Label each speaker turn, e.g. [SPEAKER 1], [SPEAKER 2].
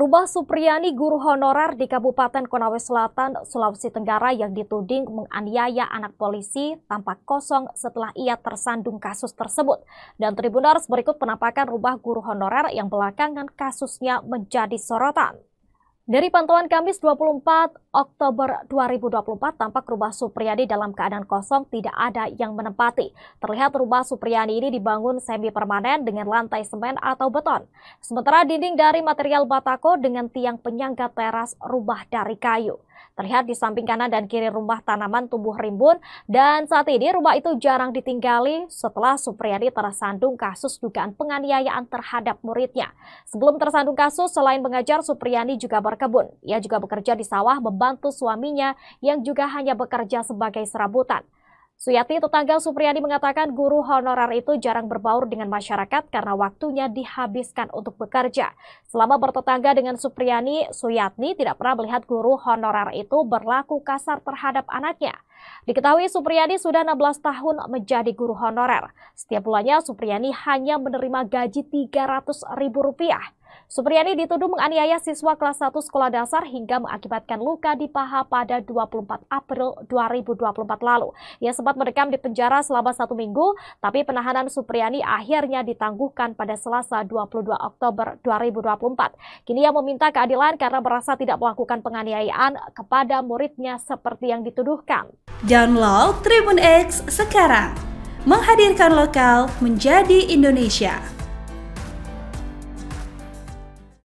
[SPEAKER 1] Rubah Supriyani guru honorer di Kabupaten Konawe Selatan, Sulawesi Tenggara yang dituding menganiaya anak polisi tampak kosong setelah ia tersandung kasus tersebut. Dan tribunars berikut penampakan Rubah guru honorer yang belakangan kasusnya menjadi sorotan. Dari pantauan Kamis 24 Oktober 2024, tampak rumah Supriyadi dalam keadaan kosong tidak ada yang menempati. Terlihat rumah Supriyadi ini dibangun semi permanen dengan lantai semen atau beton. Sementara dinding dari material batako dengan tiang penyangga teras rumah dari kayu. Terlihat di samping kanan dan kiri rumah tanaman tumbuh rimbun dan saat ini rumah itu jarang ditinggali setelah Supriyadi tersandung kasus dugaan penganiayaan terhadap muridnya. Sebelum tersandung kasus, selain mengajar, Supriyani juga berkebun. Ia juga bekerja di sawah membantu suaminya yang juga hanya bekerja sebagai serabutan. Suyati tetangga Supriyadi mengatakan guru honorer itu jarang berbaur dengan masyarakat karena waktunya dihabiskan untuk bekerja. Selama bertetangga dengan Supriyani, Suyatni tidak pernah melihat guru honorer itu berlaku kasar terhadap anaknya. Diketahui Supriyani sudah 16 tahun menjadi guru honorer. Setiap bulannya Supriyani hanya menerima gaji 300 ribu rupiah. Supriyani dituduh menganiaya siswa kelas 1 sekolah dasar hingga mengakibatkan luka di paha pada 24 April 2024 lalu. Ia sempat merekam di penjara selama satu minggu, tapi penahanan Supriyani akhirnya ditangguhkan pada Selasa 22 Oktober 2024. Kini ia meminta keadilan karena merasa tidak melakukan penganiayaan kepada muridnya seperti yang dituduhkan.
[SPEAKER 2] Download Tribun X sekarang, menghadirkan lokal menjadi Indonesia.